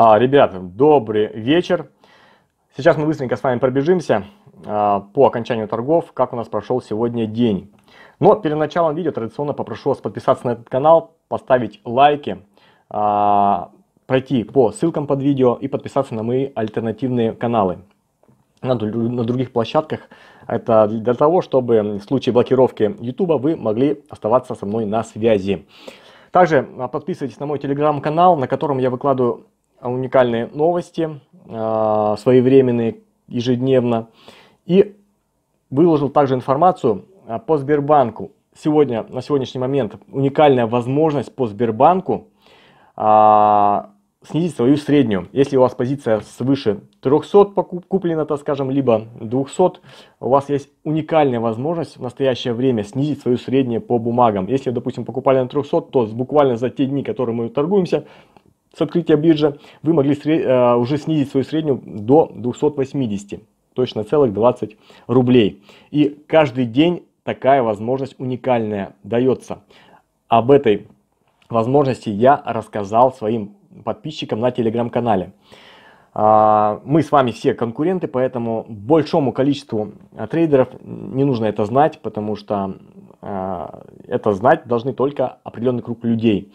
А, ребят, добрый вечер. Сейчас мы быстренько с вами пробежимся а, по окончанию торгов, как у нас прошел сегодня день. Но перед началом видео традиционно попрошу вас подписаться на этот канал, поставить лайки, а, пройти по ссылкам под видео и подписаться на мои альтернативные каналы на, на других площадках. Это для того, чтобы в случае блокировки YouTube вы могли оставаться со мной на связи. Также а, подписывайтесь на мой телеграм-канал, на котором я выкладываю уникальные новости, а, своевременные ежедневно. И выложил также информацию по Сбербанку. Сегодня, на сегодняшний момент, уникальная возможность по Сбербанку а, снизить свою среднюю. Если у вас позиция свыше 300 покуп, куплена, то скажем, либо 200, у вас есть уникальная возможность в настоящее время снизить свою среднюю по бумагам. Если, допустим, покупали на 300, то буквально за те дни, которые мы торгуемся, с открытия биржи, вы могли э, уже снизить свою среднюю до 280, точно целых 20 рублей. И каждый день такая возможность уникальная дается. Об этой возможности я рассказал своим подписчикам на телеграм-канале. А, мы с вами все конкуренты, поэтому большому количеству трейдеров не нужно это знать, потому что а, это знать должны только определенный круг людей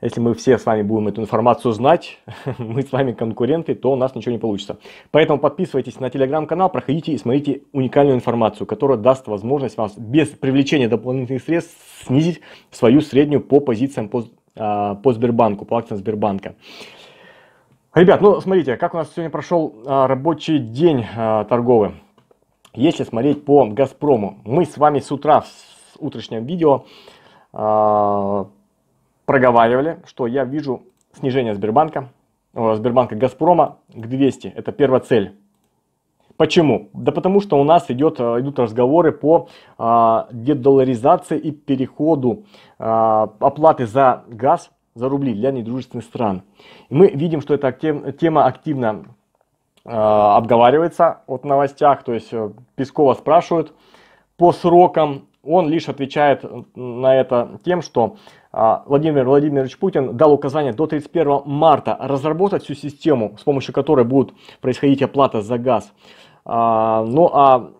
если мы все с вами будем эту информацию знать, мы с вами конкуренты, то у нас ничего не получится. Поэтому подписывайтесь на телеграм-канал, проходите и смотрите уникальную информацию, которая даст возможность вам без привлечения дополнительных средств снизить свою среднюю по позициям по, а, по Сбербанку, по акциям Сбербанка. Ребят, ну смотрите, как у нас сегодня прошел а, рабочий день а, торговый. Если смотреть по Газпрому, мы с вами с утра, в утрашнем видео проговаривали, что я вижу снижение Сбербанка, э, Сбербанка Газпрома к 200. Это первая цель. Почему? Да потому что у нас идет, э, идут разговоры по а, дедолларизации и переходу а, оплаты за газ, за рубли для недружественных стран. И мы видим, что эта актив, тема активно э, обговаривается от новостях, то есть Пескова спрашивают по срокам он лишь отвечает э, на это тем, что а, Владимир Владимирович Путин дал указание до 31 марта разработать всю систему, с помощью которой будет происходить оплата за газ. А, ну а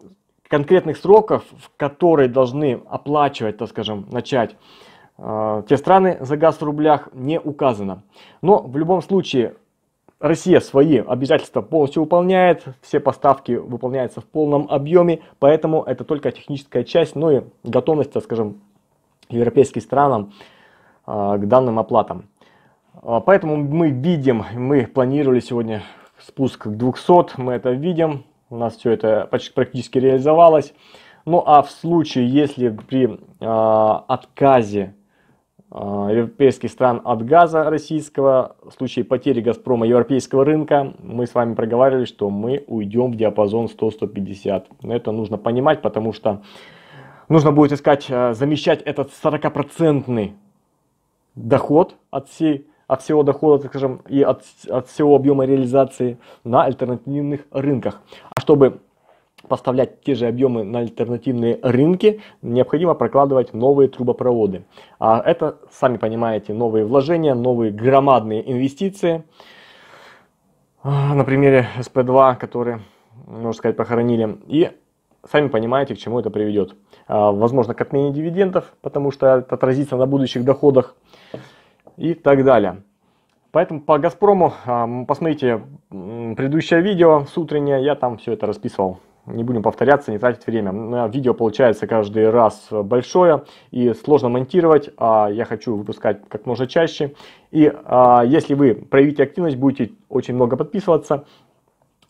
конкретных сроков, в которые должны оплачивать, так скажем, начать э, те страны за газ в рублях, не указано. Но в любом случае Россия свои обязательства полностью выполняет, все поставки выполняются в полном объеме, поэтому это только техническая часть, но ну и готовность, так скажем, европейским странам а, к данным оплатам. А, поэтому мы видим, мы планировали сегодня спуск к 200, мы это видим, у нас все это почти практически реализовалось. Ну а в случае, если при э, отказе а, европейских стран от газа российского. В случае потери «Газпрома» европейского рынка мы с вами проговаривали, что мы уйдем в диапазон 100-150. Это нужно понимать, потому что нужно будет искать, а, замещать этот 40% доход от, всей, от всего дохода, так скажем, и от, от всего объема реализации на альтернативных рынках. А чтобы поставлять те же объемы на альтернативные рынки, необходимо прокладывать новые трубопроводы. А это, сами понимаете, новые вложения, новые громадные инвестиции. А, на примере СП-2, который, можно сказать, похоронили. И сами понимаете, к чему это приведет. А, возможно, к отмене дивидендов, потому что это отразится на будущих доходах и так далее. Поэтому по Газпрому а, посмотрите предыдущее видео с утреннее, я там все это расписывал не будем повторяться, не тратить время. видео получается каждый раз большое и сложно монтировать, а я хочу выпускать как можно чаще. И а, если вы проявите активность, будете очень много подписываться,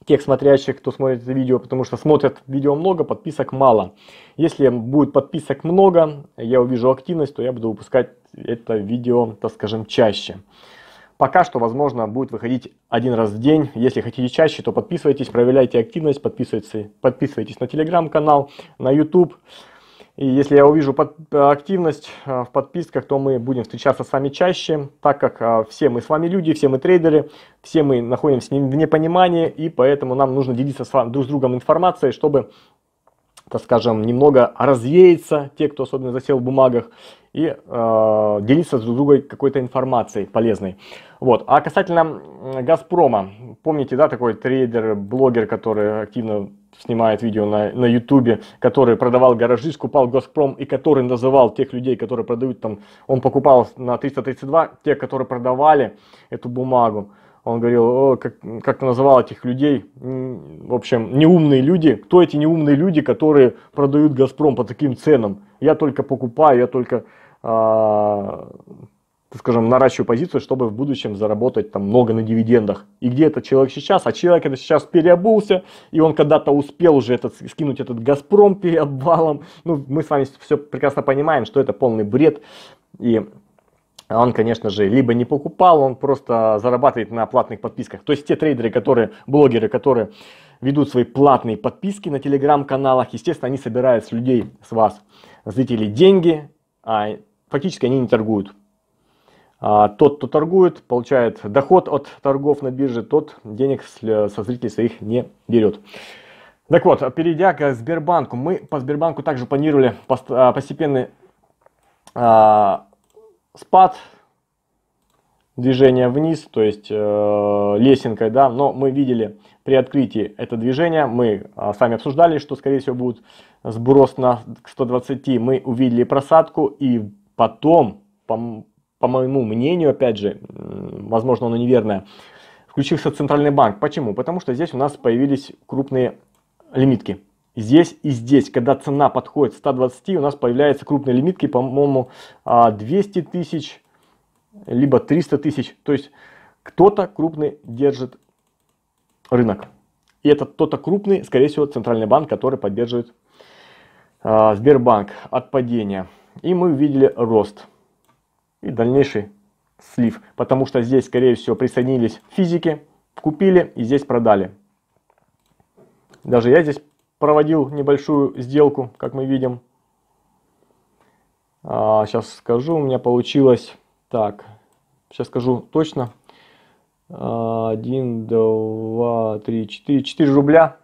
тех смотрящих, кто смотрит это видео, потому что смотрят видео много, подписок мало. Если будет подписок много, я увижу активность, то я буду выпускать это видео, так скажем, чаще. Пока что, возможно, будет выходить один раз в день. Если хотите чаще, то подписывайтесь, проверяйте активность, подписывайтесь, подписывайтесь на телеграм-канал, на YouTube. И если я увижу под, э, активность э, в подписках, то мы будем встречаться с вами чаще, так как э, все мы с вами люди, все мы трейдеры, все мы находимся в непонимании, и поэтому нам нужно делиться с вами, друг с другом информацией, чтобы так скажем, немного развеется, те, кто особенно засел в бумагах, и э, делиться друг с другом какой-то информацией полезной. Вот. А касательно «Газпрома», помните, да, такой трейдер, блогер, который активно снимает видео на, на YouTube, который продавал гаражи, скупал «Газпром» и который называл тех людей, которые продают там, он покупал на 332, те, которые продавали эту бумагу. Он говорил, О, как, как ты называл этих людей, в общем, неумные люди. Кто эти неумные люди, которые продают «Газпром» по таким ценам? Я только покупаю, я только, э, скажем, наращиваю позицию, чтобы в будущем заработать там много на дивидендах. И где этот человек сейчас? А человек это сейчас переобулся, и он когда-то успел уже этот, скинуть этот «Газпром» перед балом. Ну, мы с вами все прекрасно понимаем, что это полный бред. И он, конечно же, либо не покупал, он просто зарабатывает на платных подписках. То есть те трейдеры, которые, блогеры, которые ведут свои платные подписки на телеграм-каналах, естественно, они собирают с людей, с вас, зрителей, деньги, а фактически они не торгуют. А тот, кто торгует, получает доход от торгов на бирже, тот денег со зрителей своих не берет. Так вот, перейдя к Сбербанку, мы по Сбербанку также планировали а, постепенный а, спад, движение вниз, то есть э, лесенкой, да, но мы видели при открытии это движение, мы э, а, с вами обсуждали, что скорее всего будет сброс на 120, мы увидели просадку и потом, по, по моему мнению, опять же, возможно оно неверное, включился центральный банк. Почему? Потому что здесь у нас появились крупные лимитки здесь и здесь. Когда цена подходит 120, у нас появляется крупной лимитки, по-моему, 200 а, тысяч, либо 300 тысяч. То есть кто-то крупный держит рынок. И этот кто-то крупный, скорее всего, центральный банк, который поддерживает э, Сбербанк от падения. И мы увидели рост и дальнейший слив, потому что здесь, скорее всего, присоединились физики, купили и здесь продали. Даже я здесь проводил небольшую сделку, как мы видим. А, сейчас скажу, у меня получилось, так, сейчас скажу точно, 1, 2, 3, 4, 4 рубля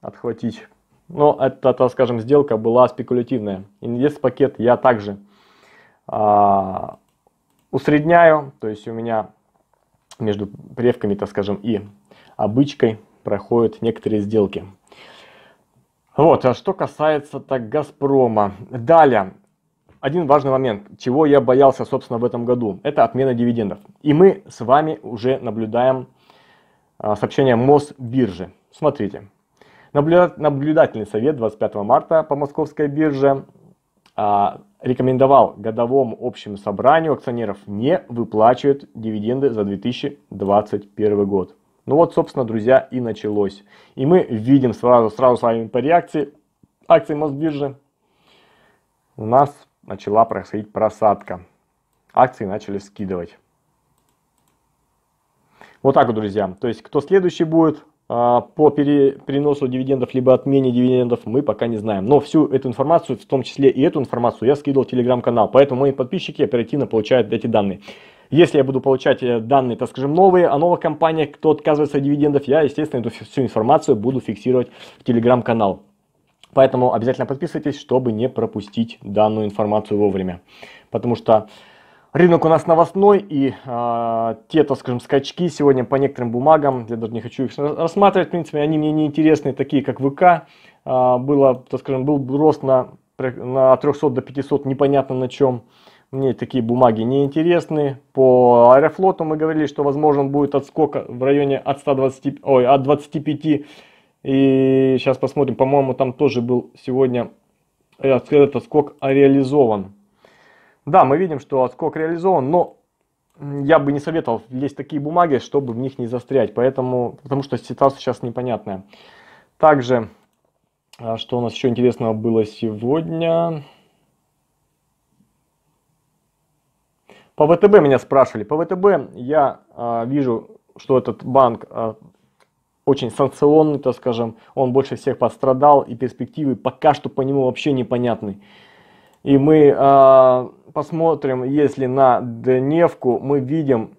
отхватить. Но это, так скажем, сделка была спекулятивная. Инвест-пакет я также а, усредняю, то есть у меня между превками, так скажем, и обычкой проходят некоторые сделки. Вот, а что касается так Газпрома. Далее, один важный момент, чего я боялся, собственно, в этом году, это отмена дивидендов. И мы с вами уже наблюдаем а, сообщение Мосбиржи. Смотрите, наблюдательный совет 25 марта по московской бирже а, рекомендовал годовому общему собранию акционеров не выплачивать дивиденды за 2021 год. Ну вот, собственно, друзья, и началось. И мы видим сразу, сразу с вами по реакции акций Мосбиржи. У нас начала происходить просадка. Акции начали скидывать. Вот так вот, друзья. То есть, кто следующий будет а, по переносу дивидендов, либо отмене дивидендов, мы пока не знаем. Но всю эту информацию, в том числе и эту информацию, я скидывал в телеграм-канал. Поэтому мои подписчики оперативно получают эти данные. Если я буду получать э, данные, так скажем, новые о новых компаниях, кто отказывается от дивидендов, я, естественно, эту всю информацию буду фиксировать в телеграм-канал. Поэтому обязательно подписывайтесь, чтобы не пропустить данную информацию вовремя. Потому что рынок у нас новостной, и э, те, так скажем, скачки сегодня по некоторым бумагам, я даже не хочу их рассматривать, в принципе, они мне не интересны, такие как ВК, э, а, было, так скажем, был рост на, на 300 до 500, непонятно на чем. Мне такие бумаги не интересны. По Аэрофлоту мы говорили, что возможно будет отскок в районе от, 120, ой, от 25. И сейчас посмотрим, по-моему, там тоже был сегодня э, этот отскок реализован. Да, мы видим, что отскок реализован, но я бы не советовал лезть такие бумаги, чтобы в них не застрять, поэтому, потому что ситуация сейчас непонятная. Также, а, что у нас еще интересного было сегодня... По ВТБ меня спрашивали. По ВТБ я э, вижу, что этот банк э, очень санкционный, так скажем. Он больше всех пострадал и перспективы пока что по нему вообще непонятны. И мы э, посмотрим, если на дневку мы видим,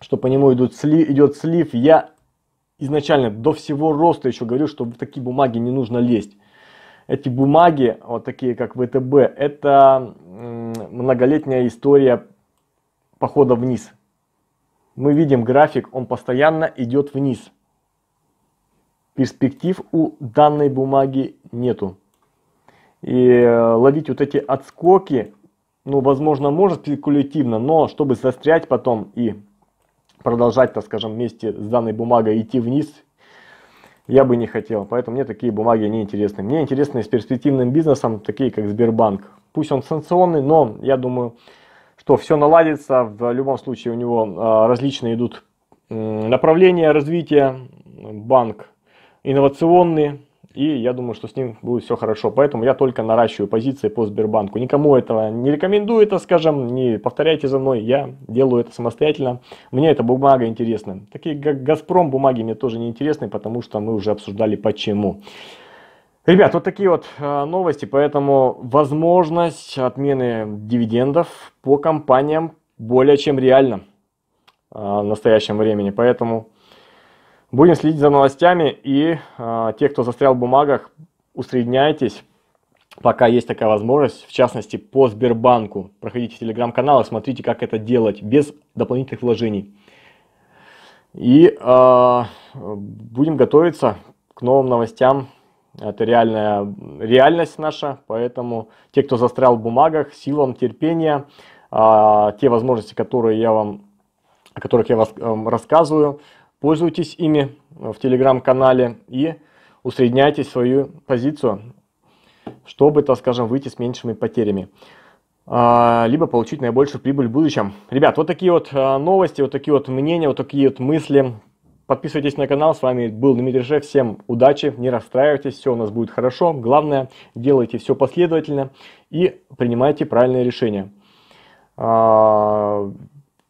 что по нему идут сли, идет слив. Я изначально до всего роста еще говорю, что в такие бумаги не нужно лезть. Эти бумаги, вот такие как ВТБ, это многолетняя история похода вниз. Мы видим график, он постоянно идет вниз. Перспектив у данной бумаги нету. И э, ловить вот эти отскоки, ну, возможно, может спекулятивно, но чтобы застрять потом и продолжать, так скажем, вместе с данной бумагой идти вниз, я бы не хотел. Поэтому мне такие бумаги не интересны. Мне интересны с перспективным бизнесом, такие как Сбербанк. Пусть он санкционный, но я думаю, что все наладится, в любом случае у него а, различные идут направления развития, банк инновационный, и я думаю, что с ним будет все хорошо. Поэтому я только наращиваю позиции по Сбербанку. Никому этого не рекомендую, это скажем, не повторяйте за мной, я делаю это самостоятельно. Мне эта бумага интересна. Такие как Газпром бумаги мне тоже не интересны, потому что мы уже обсуждали почему. Ребят, вот такие вот э, новости, поэтому возможность отмены дивидендов по компаниям более чем реальна э, в настоящем времени. Поэтому будем следить за новостями и э, те, кто застрял в бумагах, усредняйтесь, пока есть такая возможность, в частности по Сбербанку. Проходите в телеграм-канал и смотрите, как это делать без дополнительных вложений. И э, будем готовиться к новым новостям это реальная реальность наша, поэтому те, кто застрял в бумагах, силам терпения, а, те возможности, которые я вам, о которых я вам эм, рассказываю, пользуйтесь ими в телеграм-канале и усредняйте свою позицию, чтобы, так скажем, выйти с меньшими потерями а, либо получить наибольшую прибыль в будущем. Ребят, вот такие вот э, новости, вот такие вот мнения, вот такие вот мысли Подписывайтесь на канал, с вами был Дмитрий Же, всем удачи, не расстраивайтесь, все у нас будет хорошо. Главное, делайте все последовательно и принимайте правильные решения. А,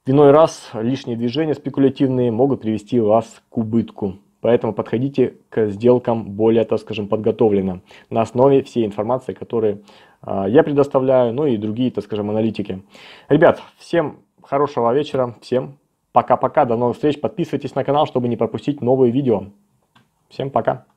иной раз лишние движения спекулятивные могут привести вас к убытку. Поэтому подходите к сделкам более, так скажем, подготовленно, на основе всей информации, которую а, я предоставляю, ну и другие, так скажем, аналитики. Ребят, всем хорошего вечера, всем Пока-пока, до новых встреч. Подписывайтесь на канал, чтобы не пропустить новые видео. Всем пока.